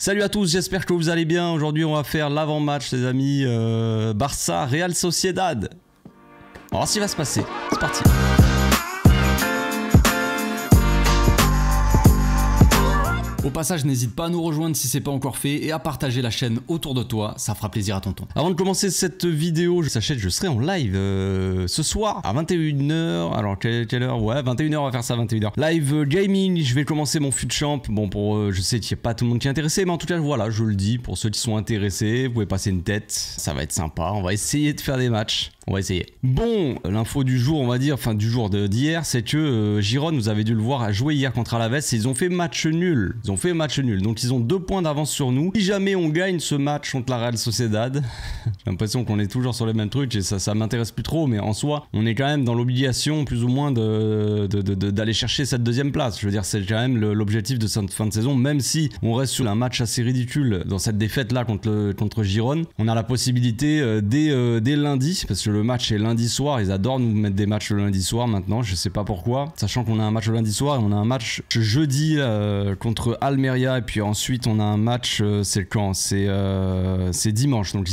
Salut à tous, j'espère que vous allez bien. Aujourd'hui, on va faire l'avant-match, les amis. Euh, Barça, Real Sociedad. On va voir ce qui va se passer. C'est parti. Au passage, n'hésite pas à nous rejoindre si c'est pas encore fait et à partager la chaîne autour de toi, ça fera plaisir à tonton. Avant de commencer cette vidéo, je sachez que je serai en live euh, ce soir à 21h. Alors quelle, heure Ouais, 21h on va faire ça 21h. Live euh, gaming, je vais commencer mon fut champ. Bon pour euh, je sais qu'il n'y a pas tout le monde qui est intéressé, mais en tout cas voilà, je le dis pour ceux qui sont intéressés, vous pouvez passer une tête, ça va être sympa, on va essayer de faire des matchs. On va essayer. Bon, l'info du jour, on va dire, enfin du jour d'hier, c'est que euh, Giron, vous avez dû le voir jouer hier contre Alaves, ils ont fait match nul. Ils ont fait match nul, donc ils ont deux points d'avance sur nous. Si jamais on gagne ce match contre la Real Sociedad, j'ai l'impression qu'on est toujours sur les mêmes trucs et ça, ça m'intéresse plus trop, mais en soi, on est quand même dans l'obligation plus ou moins d'aller de, chercher cette deuxième place. Je veux dire, c'est quand même l'objectif de cette fin de saison, même si on reste sur un match assez ridicule dans cette défaite là contre, contre Giron, on a la possibilité euh, euh, dès, lundi, parce que le match est lundi soir. Ils adorent nous mettre des matchs le lundi soir maintenant. Je sais pas pourquoi. Sachant qu'on a un match le lundi soir et on a un match jeudi euh, contre Almeria. Et puis ensuite, on a un match, euh, c'est quand euh, C'est dimanche. Donc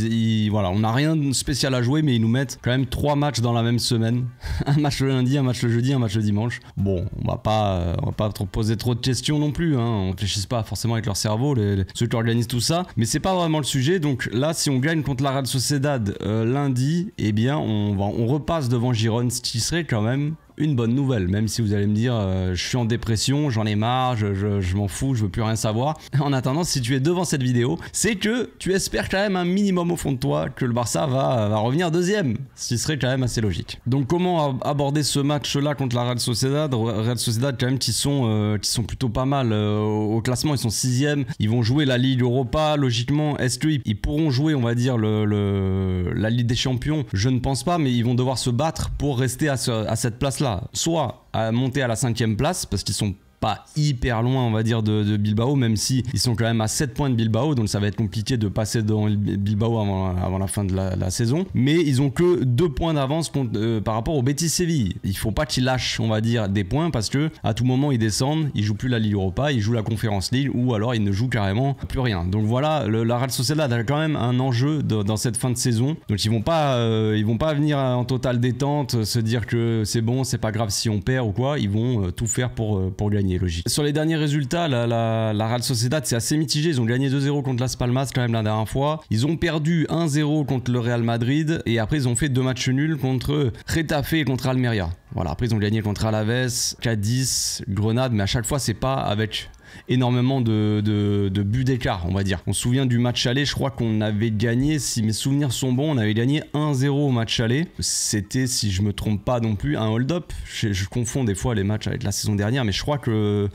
voilà, on n'a rien de spécial à jouer, mais ils nous mettent quand même trois matchs dans la même semaine. un match le lundi, un match le jeudi, un match le dimanche. Bon, on va pas, on va pas trop poser trop de questions non plus. Hein. On réfléchisse pas forcément avec leur cerveau, les, ceux qui organisent tout ça. Mais c'est pas vraiment le sujet. Donc là, si on gagne contre la Real Sociedad lundi, eh bien on, repasse devant Giron serait quand même une bonne nouvelle, même si vous allez me dire euh, je suis en dépression, j'en ai marre, je, m'en fous, je veux plus rien savoir. En attendant, si tu es devant cette vidéo, c'est que tu espères quand même un minimum au fond de toi que le Barça va, revenir deuxième, ce qui serait quand même assez logique. Donc comment aborder ce match-là contre la Real Sociedad Real Sociedad quand même qui sont, euh, qui sont plutôt pas mal euh, au classement, ils sont sixième, ils vont jouer la Ligue Europa, logiquement, est-ce qu'ils pourront jouer, on va dire, le, la Ligue des Champions Je ne pense pas, mais ils vont devoir se battre pour rester à cette place-là soit à monter à la cinquième place parce qu'ils sont pas hyper loin, on va dire, de, Bilbao, même si ils sont quand même à 7 points de Bilbao, donc ça va être compliqué de passer dans Bilbao avant, la fin de la, saison. Mais ils ont que 2 points d'avance euh, par rapport au Betis Séville. Il faut pas qu'ils lâchent, on va dire, des points parce que à tout moment ils descendent, ils jouent plus la Ligue Europa, ils jouent la Conférence Ligue ou alors ils ne jouent carrément plus rien. Donc voilà, la Real Sociedad a quand même un enjeu dans cette fin de saison. Donc ils vont pas, euh, ils vont pas venir en totale détente, se dire que c'est bon, c'est pas grave si on perd ou quoi. Ils vont euh, tout faire pour pour gagner. Sur les derniers résultats, la, Real Sociedad, c'est assez mitigé. Ils ont gagné 2-0 contre Las Palmas quand même la dernière fois. Ils ont perdu 1-0 contre le Real Madrid. Et après, ils ont fait deux matchs nuls contre Retafe et contre Almeria. Voilà, après, ils ont gagné contre Alaves, Cadiz, Grenade. Mais à chaque fois, c'est pas avec énormément de, de, buts d'écart, on va dire. On se souvient du match aller, je crois qu'on avait gagné, si mes souvenirs sont bons, on avait gagné 1-0 au match aller. C'était, si je me trompe pas non plus, un hold-up. Je, confonds des fois les matchs avec la saison dernière, mais je crois que euh,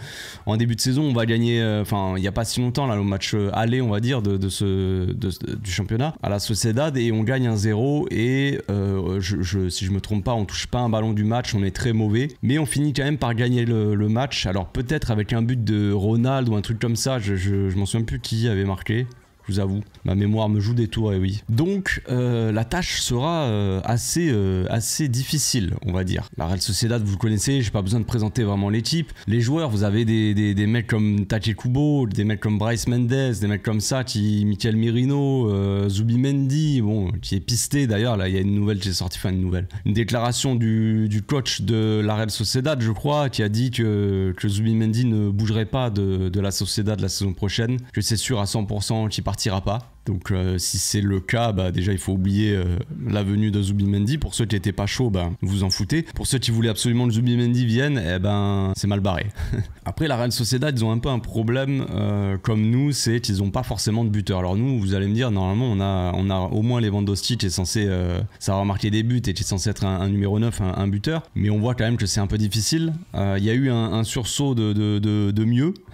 en début de saison, on va gagner, euh, enfin, il n'y a pas si longtemps, là, le match euh, aller, on va dire, de, ce, du championnat à la Sociedad et on gagne 1-0. Et je, je, si je me trompe pas, on touche pas un ballon du match, on est très mauvais, mais on finit quand même par gagner le, le match. Alors peut-être avec un but de Ronald ou un truc comme ça, je, je, je m'en souviens plus qui avait marqué je vous avoue. Ma mémoire me joue des tours, et eh oui. Donc, euh, la tâche sera euh, assez, euh, assez difficile, on va dire. La Real Sociedad, vous le connaissez, j'ai pas besoin de présenter vraiment l'équipe Les joueurs, vous avez des, des, des mecs comme Take Kubo, des mecs comme Bryce Mendez des mecs comme ça, qui, Michael Mirino, Zubi Mendy, bon, qui est pisté d'ailleurs. Là, il y a une nouvelle qui est sortie, enfin une nouvelle, une déclaration du, du coach de la Real Sociedad, je crois, qui a dit que, que Zubimendi ne bougerait pas de, de la Sociedad la saison prochaine, que c'est sûr à 100% qu'il partira pas. Donc euh, si c'est le cas, bah, déjà il faut oublier euh, la venue de Zubimendi. Pour ceux qui n'étaient pas chauds, bah, vous en foutez. Pour ceux qui voulaient absolument que Zubimendi vienne, eh ben c'est mal barré. Après la Real Sociedad, ils ont un peu un problème euh, comme nous, c'est qu'ils n'ont pas forcément de buteur. Alors nous, vous allez me dire, normalement on a, on a au moins Lewandowski qui est censé savoir marquer des buts et qui est censé être un, numéro 9, un, buteur. Mais on voit quand même que c'est un peu difficile. Il y a eu un, sursaut de, de, de, de mieux.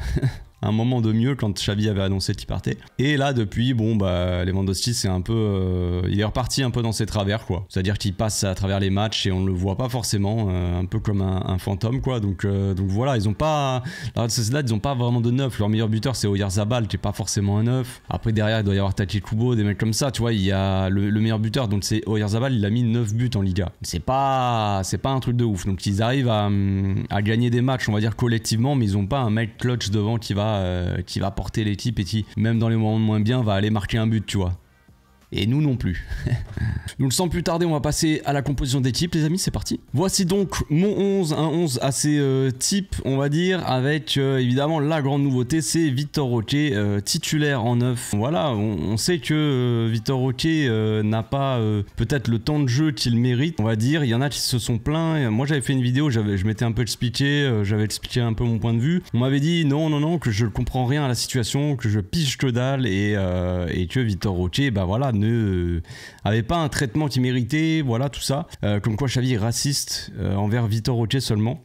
un moment de mieux quand Xavi avait annoncé qu'il partait. Et là, depuis, bon, bah, Lewandowski, c'est un peu. Euh, il est reparti un peu dans ses travers, quoi. C'est-à-dire qu'il passe à travers les matchs et on ne le voit pas forcément, euh, un peu comme un, fantôme, quoi. Donc, euh, donc voilà, ils n'ont pas. Là, ils ont pas vraiment de neuf. Leur meilleur buteur, c'est Oyarzabal, qui n'est pas forcément un neuf. Après, derrière, il doit y avoir Taki Kubo, des mecs comme ça, tu vois. Il y a le, meilleur buteur, donc c'est Oyarzabal, il a mis 9 buts en Liga. C'est pas, c'est pas un truc de ouf. Donc ils arrivent à, à gagner des matchs, on va dire collectivement, mais ils n'ont pas un mec clutch devant qui va euh, qui va porter l'équipe et qui, même dans les moments de moins bien, va aller marquer un but, tu vois. Et nous non plus. Nous le sans plus tarder, on va passer à la composition d'équipe les amis, c'est parti. Voici donc mon 11, un 11 assez euh, type, on va dire, avec euh, évidemment la grande nouveauté, c'est Victor Roquet, euh, titulaire en 9. Voilà, on, sait que Victor Roquet n'a pas peut-être le temps de jeu qu'il mérite, on va dire. Il y en a qui se sont plaints. Moi, j'avais fait une vidéo, je m'étais un peu expliqué, j'avais expliqué un peu mon point de vue. On m'avait dit non, non, non, que je ne comprends rien à la situation, que je pige que dalle et, et que Victor Roquet, bah voilà, ne euh, avait pas un traitement qui méritait, voilà tout ça. Euh, comme quoi Xavi est raciste euh, envers Vitor Rocher seulement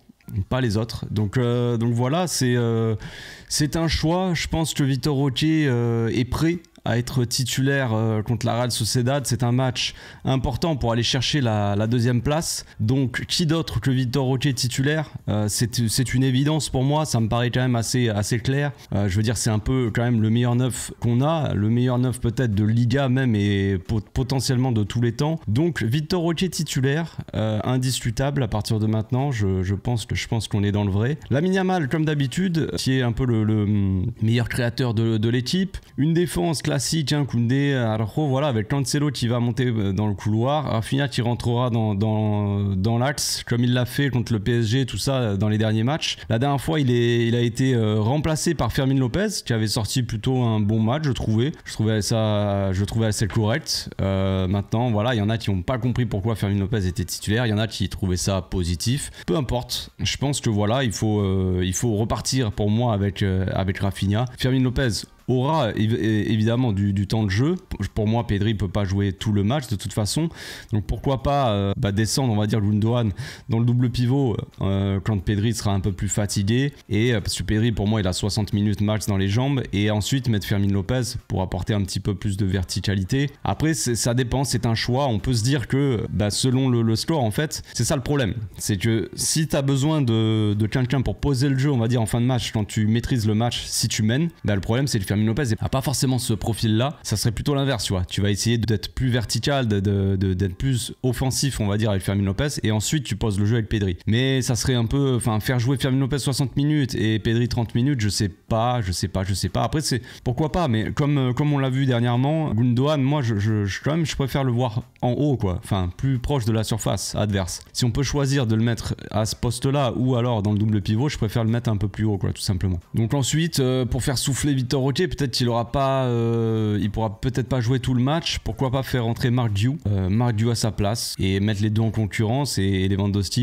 pas les autres. Donc, donc voilà, c'est un choix. Je pense que Vitor Rocher est prêt à être titulaire euh, contre la Real Sociedad. C'est un match important pour aller chercher la, deuxième place. Donc, qui d'autre que Victor Roquet titulaire euh, C'est une évidence pour moi. Ça me paraît quand même assez, assez clair. Euh, je veux dire, c'est un peu quand même le meilleur neuf qu'on a, le meilleur neuf peut-être de Liga même et potentiellement de tous les temps. Donc, Victor Roquet titulaire, indiscutable à partir de maintenant. Je, pense que je qu'on est dans le vrai. La Miniamal, comme d'habitude, qui est un peu le, hum, meilleur créateur de, de l'équipe. Une défense classique si tiens hein, Koundé, Arjo, voilà, avec Cancelo qui va monter euh, dans le couloir, Rafinha qui rentrera dans, dans, dans l'axe, comme il l'a fait contre le PSG, tout ça, euh, dans les derniers matchs. La dernière fois, il, est, il a été euh, remplacé par Fermin Lopez, qui avait sorti plutôt un bon match, je trouvais. Je trouvais ça, je trouvais assez correct. maintenant, voilà, il y en a qui n'ont pas compris pourquoi Fermin Lopez était titulaire, il y en a qui trouvaient ça positif. Peu importe, je pense que voilà, il faut, il faut repartir pour moi avec, avec Rafinha. Fermin Lopez, aura évidemment du, temps de jeu. Pour moi, Pedri peut pas jouer tout le match de toute façon. Donc pourquoi pas euh, bah, descendre, on va dire, Gundogan dans le double pivot euh, quand Pedri sera un peu plus fatigué. Et euh, parce que Pedri, pour moi, il a 60 minutes max dans les jambes. Et ensuite, mettre Fermin Lopez pour apporter un petit peu plus de verticalité. Après, ça dépend, c'est un choix. On peut se dire que bah, selon le, score, en fait, c'est ça le problème. C'est que si tu as besoin de, quelqu'un pour poser le jeu, on va dire, en fin de match, quand tu maîtrises le match, si tu mènes, bah, le problème, c'est de Lopez n'a pas forcément ce profil-là. Ça serait plutôt l'inverse, tu vois. Tu vas essayer d'être plus vertical, d'être plus offensif, on va dire, avec Firmino Lopez. Et ensuite, tu poses le jeu avec Pedri. Mais ça serait un peu. Enfin, faire jouer Fermin Lopez 60 minutes et Pedri 30 minutes, je sais pas, je sais pas, je sais pas. Après, c'est pourquoi pas, mais comme, euh, comme on l'a vu dernièrement, Gundogan, moi, je, quand même, je préfère le voir en haut, quoi. Enfin, plus proche de la surface adverse. Si on peut choisir de le mettre à ce poste-là ou alors dans le double pivot, je préfère le mettre un peu plus haut, quoi, tout simplement. Donc ensuite, euh, pour faire souffler Victor Roquet, peut-être qu'il aura pas, euh, il pourra peut-être pas jouer tout le match. Pourquoi pas faire entrer Mark Dew, euh, Mark à sa place et mettre les deux en concurrence et, les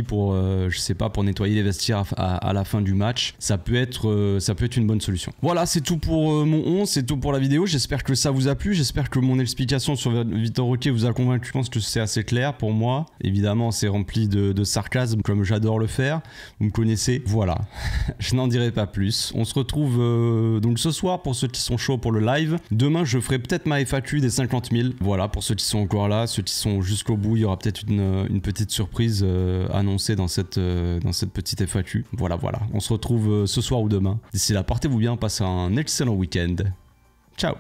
pour, euh, je sais pas, pour nettoyer les vestiaires à, la fin du match. Ça peut être, euh, ça peut être une bonne solution. Voilà, c'est tout pour mon 11, c'est tout pour la vidéo. J'espère que ça vous a plu. J'espère que mon explication sur Victor Roquet vous a convaincu. Je pense que c'est assez clair pour moi. Évidemment, c'est rempli de, de sarcasme comme j'adore le faire. Vous me connaissez. Voilà, je n'en dirai pas plus. On se retrouve donc ce soir pour ce qui sont chauds pour le live. Demain, je ferai peut-être ma FAQ des 50 000. Voilà, pour ceux qui sont encore là, ceux qui sont jusqu'au bout, il y aura peut-être une, euh, petite surprise euh, annoncée dans cette, euh, dans cette petite FAQ. Voilà, voilà. On se retrouve ce soir ou demain. D'ici là, portez-vous bien, passez un excellent week-end. Ciao